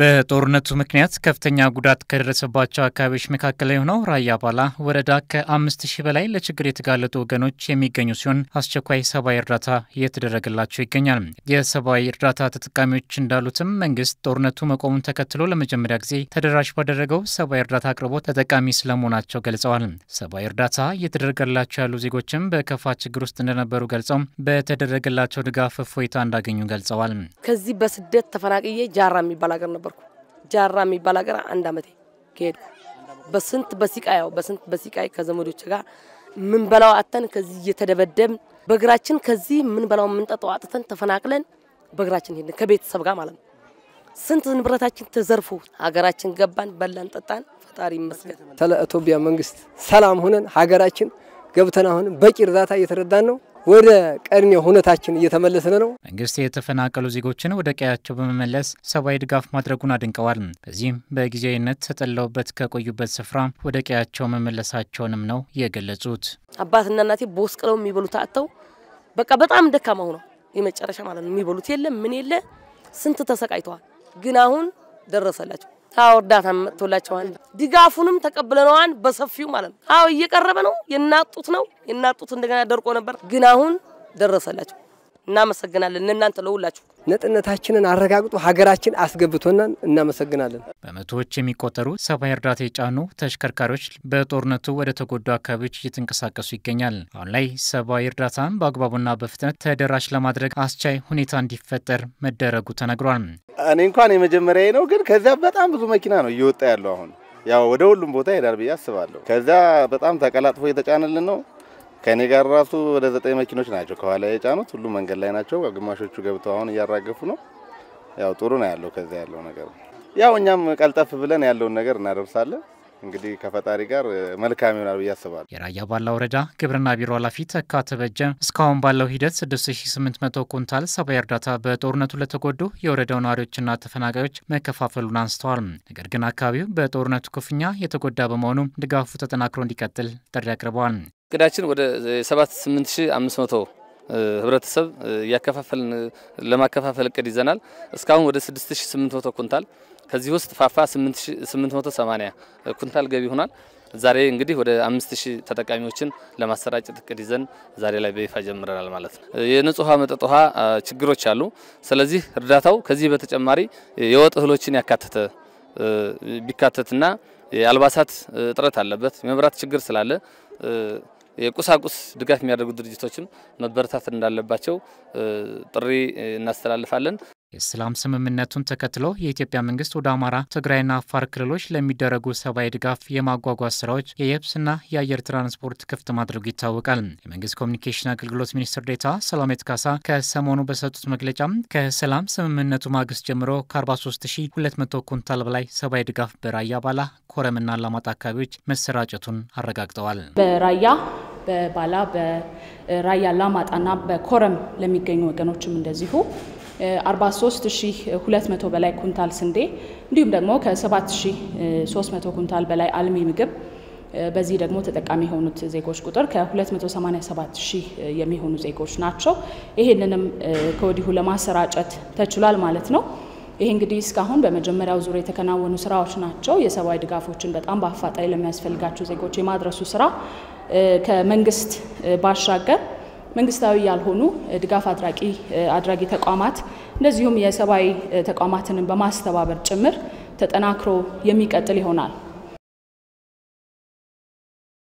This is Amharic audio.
በጦርነቱ ምክንያት ከፍተኛ ጉዳት ከደረሰባቸው አካባቢዎች መካከል የሆነው ራያ ባላ ወረዳ ከአምስት ሺህ በላይ ለችግር የተጋለጡ ወገኖች የሚገኙ ሲሆን አስቸኳይ ሰብአዊ እርዳታ እየተደረገላቸው ይገኛል። የሰብአዊ እርዳታ ተጠቃሚዎች እንዳሉትም መንግስት ጦርነቱ መቆሙን ተከትሎ ለመጀመሪያ ጊዜ ተደራሽ ባደረገው ሰብአዊ እርዳታ አቅርቦት ተጠቃሚ ስለመሆናቸው ገልጸዋል። ሰብአዊ እርዳታ እየተደረገላቸው ያሉ ዜጎችም በከፋ ችግር ውስጥ እንደነበሩ ገልጸው በተደረገላቸው ድጋፍ እፎይታ እንዳገኙ ገልጸዋል። ከዚህ በስደት ተፈናቅዬ ጃራ የሚባል ነበርኩ። ጃራ የሚባል ሀገር አንድ አመቴ ከሄድኩ በስንት በሲቃ ያው በስንት በሲቃይ ከዘመዶች ጋር ምን በላው አተን ከዚህ እየተደበደብ በእግራችን ከዚህ ምን በላው የምንጠጣው አጥተን ተፈናቅለን በእግራችን ሄድን ከቤተሰብ ጋር ማለት ነው። ስንት ንብረታችን ተዘርፎ ሀገራችን ገባን፣ በላን፣ ጠጣን። ፈጣሪ ይመስገን። ተለ ኢትዮጵያ መንግስት ሰላም ሆነን ሀገራችን ገብተን አሁን በቂ እርዳታ እየተረዳን ነው። ወደ ቀድሜ ሁነታችን እየተመለስን ነው። መንግስት የተፈናቀሉ ዜጎችን ወደ ቀያቸው በመመለስ ሰብአዊ ድጋፍ ማድረጉን አድንቀዋል። በዚህም በጊዜያዊነት ተጠለውበት ከቆዩበት ስፍራ ወደ ቀያቸው መመለሳቸውንም ነው የገለጹት። አባትና እናቴ ቦስቅለው የሚበሉት አጥተው በቃ በጣም ደካማ ሆነው የመጨረሻ ማለት ነው የሚበሉት የለም ምን የለ ስንት ተሰቃይተዋል። ግን አሁን ደረሰላቸው። አዎ እርዳታ መጥቶላቸዋል። ድጋፉንም ተቀብለነዋል በሰፊው ማለት ነው። አዎ እየቀረበ ነው። የናጡት ነው የናጡት እንደገና ደርቆ ነበር፣ ግን አሁን ደረሰላቸው። እናመሰግናለን። እናንተ ለሁላችሁ ነጥነታችንን አረጋግጦ ሀገራችን አስገብቶናል። እናመሰግናለን። በመቶዎች የሚቆጠሩ ሰብአዊ እርዳታ የጫኑ ተሽከርካሪዎች በጦርነቱ ወደ ተጎዱ አካባቢዎች እየተንቀሳቀሱ ይገኛል። አሁን ላይ ሰብአዊ እርዳታን በአግባቡና በፍጥነት ተደራሽ ለማድረግ አስቻይ ሁኔታ እንዲፈጠር መደረጉ ተነግሯል። እኔ እንኳን የመጀመሪያ ነው፣ ግን ከዚያ በጣም ብዙ መኪና ነው እየወጣ ያለው አሁን ያው ወደ ሁሉም ቦታ ይሄዳል ብዬ አስባለሁ። ከዚያ በጣም ተቀላጥፎ እየተጫነልን ነው። ከእኔ ጋር ራሱ ወደ ዘጠኝ መኪኖች ናቸው ከኋላ የጫኑት። ሁሉም መንገድ ላይ ናቸው። ግማሾቹ ገብተው አሁን እያራገፉ ነው። ያው ጥሩ ነው ያለው ከዚያ ያለው ነገር ያው እኛም ቀልጠፍ ብለን ያለውን ነገር እናደርሳለን። እንግዲህ ከፈጣሪ ጋር መልካም ይሆናል ብዬ አስባለሁ። የራያ ባላ ወረዳ ግብርና ቢሮ ኃላፊ ተካ ተበጀ እስካሁን ባለው ሂደት 6800 ኩንታል ሰብዓዊ እርዳታ በጦርነቱ ለተጎዱ የወረዳው ነዋሪዎችና ተፈናቃዮች መከፋፈሉን አንስተዋል። ነገር ግን አካባቢው በጦርነቱ ክፉኛ የተጎዳ በመሆኑ ድጋፉ ተጠናክሮ እንዲቀጥል ጥሪ አቅርበዋል። እቅዳችን ወደ 78500 ህብረተሰብ እያከፋፈልን ለማከፋፈል እቅድ ይዘናል። እስካሁን ወደ 6800 ኩንታል ከዚህ ውስጥ ፋፋ 880 ኩንታል ገቢ ሆኗል። ዛሬ እንግዲህ ወደ 5000 ተጠቃሚዎችን ለማሰራጨት እቅድ ይዘን ዛሬ ላይ በይፋ ጀምረናል ማለት ነው። የንጹህ ውሃ መጠጥ ውሃ ችግሮች አሉ። ስለዚህ እርዳታው ከዚህ በተጨማሪ የወጥ እህሎችን ያካተተ ቢካተትና የአልባሳት እጥረት አለበት፣ የመብራት ችግር ስላለ የቁሳቁስ ድጋፍ የሚያደርጉ ድርጅቶችም መበረታት እንዳለባቸው ጥሪ እናስተላልፋለን። የሰላም ስምምነቱን ተከትሎ የኢትዮጵያ መንግስት ወደ አማራ፣ ትግራይና አፋር ክልሎች ለሚደረጉ ሰብአዊ ድጋፍ የማጓጓዝ ስራዎች የየብስና የአየር ትራንስፖርት ክፍት ማድረጉ ይታወቃል። የመንግስት ኮሚኒኬሽን አገልግሎት ሚኒስትር ዴታ ሰላሜት ካሳ ከሰሞኑ በሰጡት መግለጫ ከሰላም ስምምነቱ ማግስት ጀምሮ ከ43200 ኩንታል በላይ ሰብአዊ ድጋፍ በራያ ባላ፣ ኮረምና አላማጣ አካባቢዎች መሰራጨቱን አረጋግጠዋል። በራያ በባላ በራያ ላማጣና በኮረም ለሚገኙ ወገኖችም እንደዚሁ 43200 በላይ ኩንታል ስንዴ እንዲሁም ደግሞ ከ7300 ኩንታል በላይ አልሚ ምግብ በዚህ ደግሞ ተጠቃሚ የሆኑት ዜጎች ቁጥር ከ287 ሺህ የሚሆኑ ዜጎች ናቸው። ይህንንም ከወዲሁ ለማሰራጨት ተችሏል ማለት ነው። ይሄ እንግዲህ እስካሁን በመጀመሪያው ዙር የተከናወኑ ስራዎች ናቸው። የሰብአዊ ድጋፎችን በጣም በአፋጣኝ ለሚያስፈልጋቸው ዜጎች የማድረሱ ስራ ከመንግስት ባሻገር መንግስታዊ ያልሆኑ ድጋፍ አድራጊ አድራጊ ተቋማት እንደዚሁም የሰብአዊ ተቋማትንም በማስተባበር ጭምር ተጠናክሮ የሚቀጥል ይሆናል።